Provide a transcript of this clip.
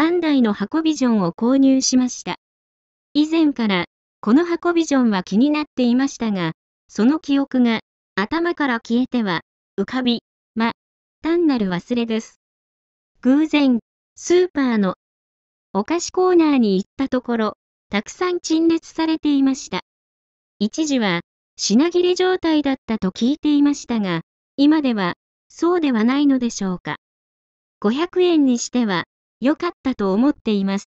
バンダイの箱ビジョンを購入しました。以前から、この箱ビジョンは気になっていましたが、その記憶が、頭から消えては、浮かび、ま、単なる忘れです。偶然、スーパーの、お菓子コーナーに行ったところ、たくさん陳列されていました。一時は、品切れ状態だったと聞いていましたが、今では、そうではないのでしょうか。500円にしては、良かったと思っています。